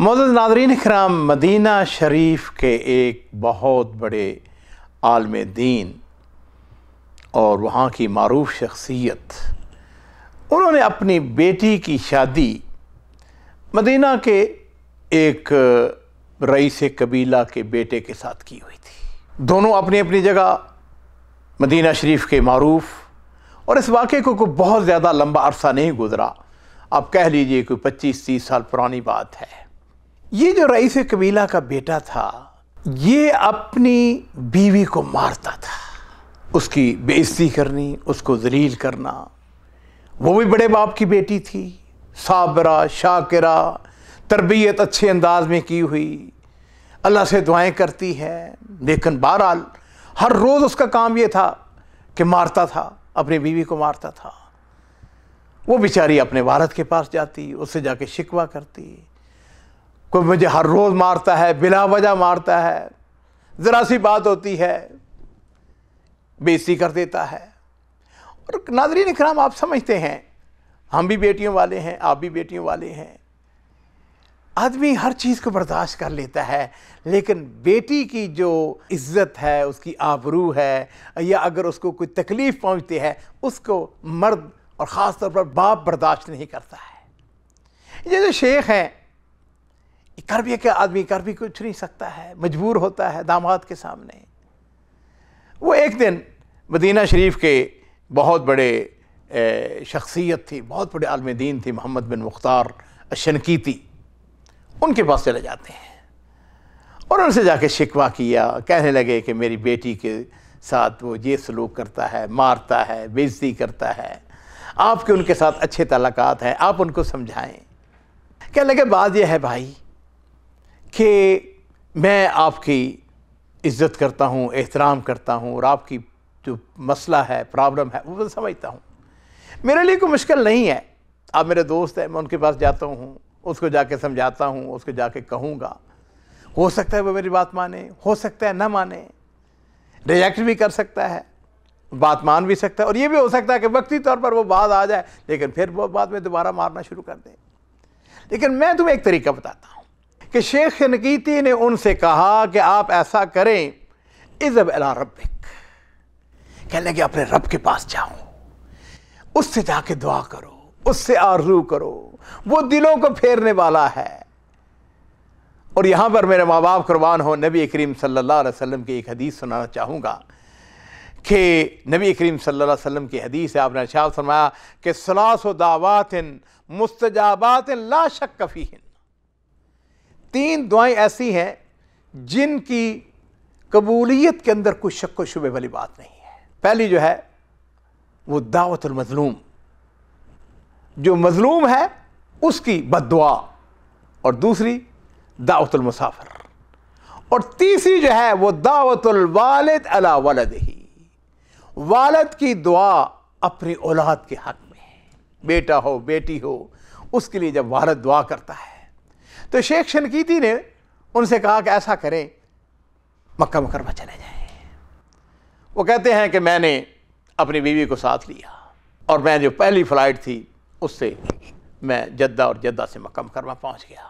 मौजूद नादरीन कराम मदीना शरीफ के एक बहुत बड़े आलम दीन और वहाँ की मरूफ शख्सियत उन्होंने अपनी बेटी की शादी मदीना के एक रईस कबीला के बेटे के साथ की हुई थी दोनों अपनी अपनी जगह मदीना शरीफ के मरूफ और इस वाक़े को कोई बहुत ज़्यादा लंबा अरसा नहीं गुज़रा आप कह लीजिए कोई पच्चीस तीस साल पुरानी बात है ये जो रईस कबीला का बेटा था ये अपनी बीवी को मारता था उसकी बेइज्जती करनी उसको जलील करना वो भी बड़े बाप की बेटी थी साबरा शाकिरा तरबियत अच्छे अंदाज में की हुई अल्लाह से दुआएं करती है लेकिन बहरहाल हर रोज़ उसका काम ये था कि मारता था अपनी बीवी को मारता था वो बेचारी अपने वारद के पास जाती उससे जाके शिकवा करती कोई मुझे हर रोज़ मारता है बिला वजह मारता है ज़रा सी बात होती है बेसी कर देता है और नाजरीन इकराम आप समझते हैं हम भी बेटियों वाले हैं आप भी बेटियों वाले हैं आदमी हर चीज़ को बर्दाश्त कर लेता है लेकिन बेटी की जो इज्जत है उसकी आबरू है या अगर उसको कोई तकलीफ़ पहुंचती है उसको मर्द और ख़ास तौर पर बाप बर्दाश्त नहीं करता है ये जो शेख हैं कर भी एक आदमी कर भी कुछ नहीं सकता है मजबूर होता है दामाद के सामने वो एक दिन मदीना शरीफ के बहुत बड़े शख्सियत थी बहुत बड़े आलम दीन थी मोहम्मद बिन मुख्तार शनकीती उनके पास चले जाते हैं और उनसे जाके शिकवा किया कहने लगे कि मेरी बेटी के साथ वो ये सलूक करता है मारता है बेजती करता है आपके उनके साथ अच्छे तलाक़ात हैं आप उनको समझाएं कहने लगे बात यह है भाई कि मैं आपकी इज़्ज़त करता हूँ एहतराम करता हूँ और आपकी जो मसला है प्रॉब्लम है वो मैं समझता हूँ मेरे लिए कोई मुश्किल नहीं है आप मेरे दोस्त हैं मैं उनके पास जाता हूँ उसको जाके समझाता हूँ उसको जाके कहूँगा हो सकता है वो मेरी बात माने हो सकता है ना माने रिजेक्ट भी कर सकता है बात मान भी सकता है और ये भी हो सकता है कि वक्ती तौर पर वो बात आ जाए लेकिन फिर वो बाद में दोबारा मारना शुरू कर दे लेकिन मैं तुम्हें एक तरीका बताता हूँ कि शेख नकीती ने उनसे कहा कि आप ऐसा करें इज़ब अला रबिक कहने लगे अपने रब के पास जाओ उससे जाके दुआ करो उससे आरजू करो वो दिलों को फेरने वाला है और यहां पर मेरे माँ बाप कुरबान हो नबी करीम सल्लल्लाहु अलैहि वसल्लम की एक हदीस सुनाना चाहूँगा कि नबी करीम सल्लल्लाहु अलैहि वसल्लम की हदीस है आपने शाह फरमाया कि सलास दावातिन मुस्तजाबातिन ला शक कफ़ी तीन दुआएं ऐसी हैं जिनकी कबूलियत के अंदर कोई शक व शुबे वाली बात नहीं है पहली जो है वो मजलूम जो मजलूम है उसकी बद और दूसरी दावतुल मुसाफिर और तीसरी जो है वो वालिद अला वालद ही वालद की दुआ अपनी औलाद के हक में बेटा हो बेटी हो उसके लिए जब वालद दुआ करता है तो शेख शनकीती ने उनसे कहा कि ऐसा करें मक्का मुकरमा चले जाएं वो कहते हैं कि मैंने अपनी बीवी को साथ लिया और मैं जो पहली फ़्लाइट थी उससे मैं जद्दा और जद्दा से मक्का मुकरमा पहुँच गया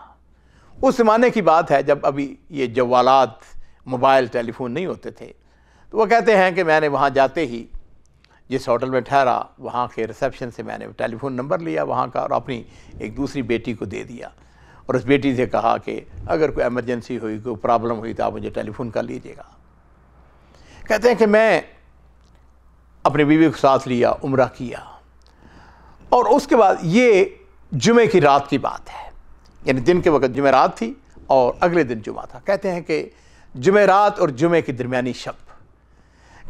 उस ज़माने की बात है जब अभी ये जवालात मोबाइल टेलीफोन नहीं होते थे तो वो कहते हैं कि मैंने वहाँ जाते ही जिस होटल में ठहरा वहाँ के रिसेप्शन से मैंने टेलीफ़ोन नंबर लिया वहाँ का और अपनी एक दूसरी बेटी को दे दिया और उस बेटी से कहा कि अगर कोई एमरजेंसी हुई कोई प्रॉब्लम हुई तो आप मुझे टेलीफोन कर लीजिएगा कहते हैं कि मैं अपनी बीवी को साथ लिया उम्र किया और उसके बाद ये जुमे की रात की बात है यानी दिन के वक्त जुमेरात थी और अगले दिन जुमा था कहते हैं कि जुमेरात और जुमे के दरमियानी शब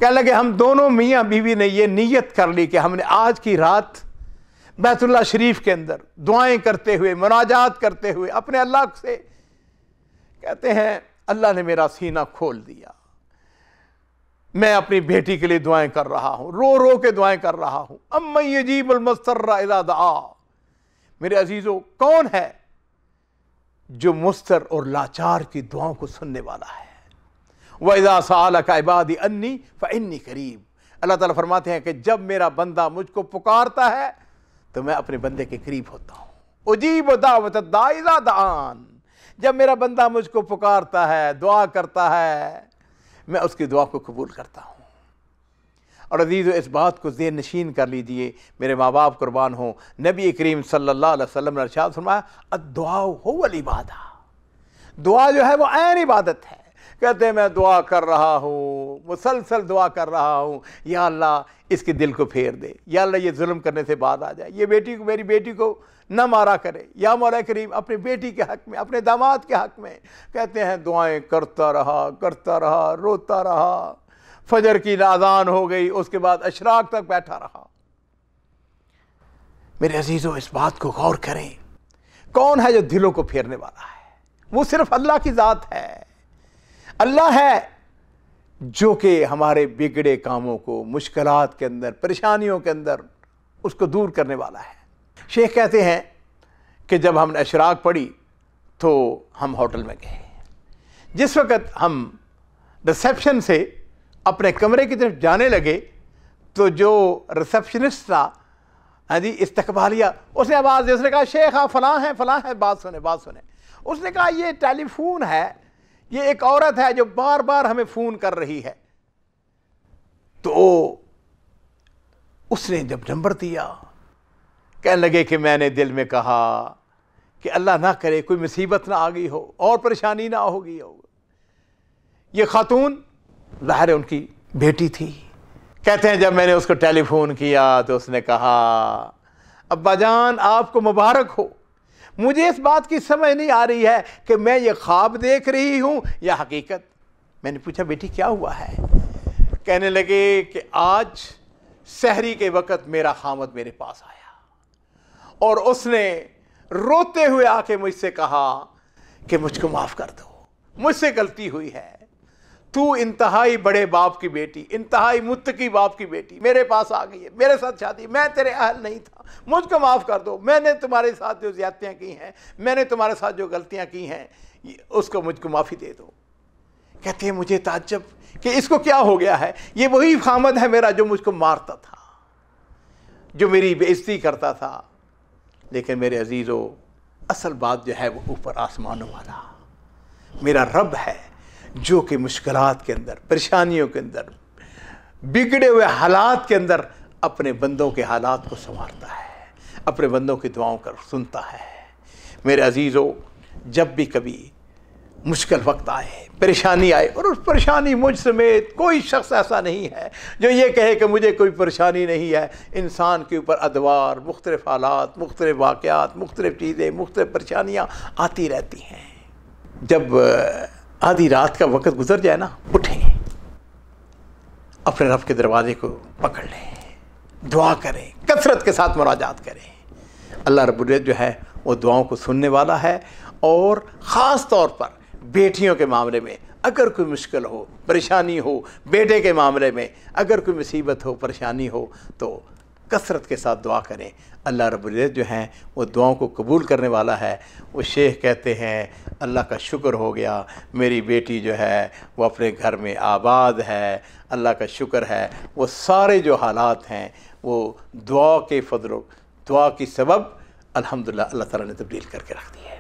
कहने लगे हम दोनों मियाँ बीवी ने ये नीयत कर ली कि हमने आज की रात बैतुल्ला शरीफ के अंदर दुआएं करते हुए मुनाजात करते हुए अपने अल्लाह से कहते हैं अल्लाह ने मेरा सीना खोल दिया मैं अपनी बेटी के लिए दुआएं कर रहा हूँ रो रो के दुआएं कर रहा हूँ अम्मा यजीब दा मेरे अजीज़ों कौन है जो मुस्तर और लाचार की दुआओं को सुनने वाला है वजा साल का इबादी अन्नी इन्नी करीब अल्लाह ताला फरमाते हैं कि जब मेरा बंदा मुझको पुकारता है तो मैं अपने बंदे के करीब होता हूँ उजीब दावत दाइजा दान जब मेरा बंदा मुझको पुकारता है दुआ करता है मैं उसकी दुआ को कबूल करता हूँ और अजीज़ इस बात को जेर नशीन कर लीजिए मेरे माँ बाप कुर्बान हो नबी करीम सल्लाम वसम ने अरशाद फरमाया दुआ हो वली इबादा दुआ जो है वो आन इबादत है कहते मैं दुआ कर रहा हूँ मुसलसल दुआ कर रहा हूँ या अल्लाह इसके दिल को फेर दे या अल्लाह ये जुल्म करने से बाद आ जाए ये बेटी को मेरी बेटी को न मारा करे या मौला करीम अपने बेटी के हक में अपने दामाद के हक में कहते हैं दुआएं करता रहा करता रहा रोता रहा फजर की नादान हो गई उसके बाद अशराक तक बैठा रहा मेरे अजीज़ों इस बात को गौर करें कौन है जो दिलों को फेरने वाला है वो सिर्फ अल्लाह की ज़ात है अल्लाह है जो कि हमारे बिगड़े कामों को मुश्किल के अंदर परेशानियों के अंदर उसको दूर करने वाला है शेख कहते हैं कि जब हमने अशराक पढ़ी तो हम होटल में गए जिस वक्त हम रिसेप्शन से अपने कमरे की तरफ जाने लगे तो जो रिसेप्शनिस्ट था हाँ जी इस्तकबालिया उसने आवाज़ दी उसने कहा शेख हाँ फ़लाँ हैं फ़लाँ हैं बात सुने बात सुने उसने कहा ये टेलीफोन है ये एक औरत है जो बार बार हमें फोन कर रही है तो उसने जब नंबर दिया कहने लगे कि मैंने दिल में कहा कि अल्लाह ना करे कोई मुसीबत ना आ गई हो और परेशानी ना होगी हो ये खातून लहर उनकी बेटी थी कहते हैं जब मैंने उसको टेलीफोन किया तो उसने कहा अब्बाजान आपको मुबारक हो मुझे इस बात की समझ नहीं आ रही है कि मैं ये ख्वाब देख रही हूँ या हकीकत मैंने पूछा बेटी क्या हुआ है कहने लगे कि आज शहरी के वक़्त मेरा खामद मेरे पास आया और उसने रोते हुए आके मुझसे कहा कि मुझको माफ़ कर दो मुझसे गलती हुई है तू इंतहाई बड़े बाप की बेटी इंतहाई मुत की बाप की बेटी मेरे पास आ गई है मेरे साथ शादी मैं तेरे अहल नहीं था मुझको माफ़ कर दो मैंने तुम्हारे साथ जो ज्यादतियाँ की हैं मैंने तुम्हारे साथ जो गलतियाँ की हैं उसको मुझको माफ़ी दे दो कहते हैं मुझे ताजब कि इसको क्या हो गया है ये वही खामद है मेरा जो मुझको मारता था जो मेरी बेइज्जती करता था लेकिन मेरे अजीज़ों असल बात जो है वो ऊपर आसमानों वाला मेरा रब है जो कि मुश्किल के अंदर परेशानियों के अंदर बिगड़े हुए हालात के अंदर अपने बंदों के हालात को संवारता है अपने बंदों की दुआओं कर सुनता है मेरे अजीज़ों जब भी कभी मुश्किल वक्त आए परेशानी आए और उस परेशानी मुझ समेत कोई शख्स ऐसा नहीं है जो ये कहे कि मुझे कोई परेशानी नहीं है इंसान के ऊपर अदवार मुख्तलिफ हालात मुख्तलिफ वाक़ात मुख्तलिफ चीज़ें मुख्तलिफ परेशानियाँ आती रहती हैं जब आधी रात का वक्त गुजर जाए ना उठें अपने रब के दरवाजे को पकड़ लें दुआ करें कसरत के साथ मुराजात करें अल्लाह रबुल्ज़त जो है वो दुआओं को सुनने वाला है और ख़ास तौर पर बेटियों के मामले में अगर कोई मुश्किल हो परेशानी हो बेटे के मामले में अगर कोई मुसीबत हो परेशानी हो तो कसरत के साथ दुआ करें अल्लाह रबुल्ज़त जो हैं वो दुआओं को कबूल करने वाला है वो शेख कहते हैं अल्लाह का शुक्र हो गया मेरी बेटी जो है वो अपने घर में आबाद है अल्लाह का शुक्र है वो सारे जो हालात हैं वो दुआ के फजल दुआ की सबब अलहमदिल्ला अल्लाह ताला ने तब्दील करके रख दी है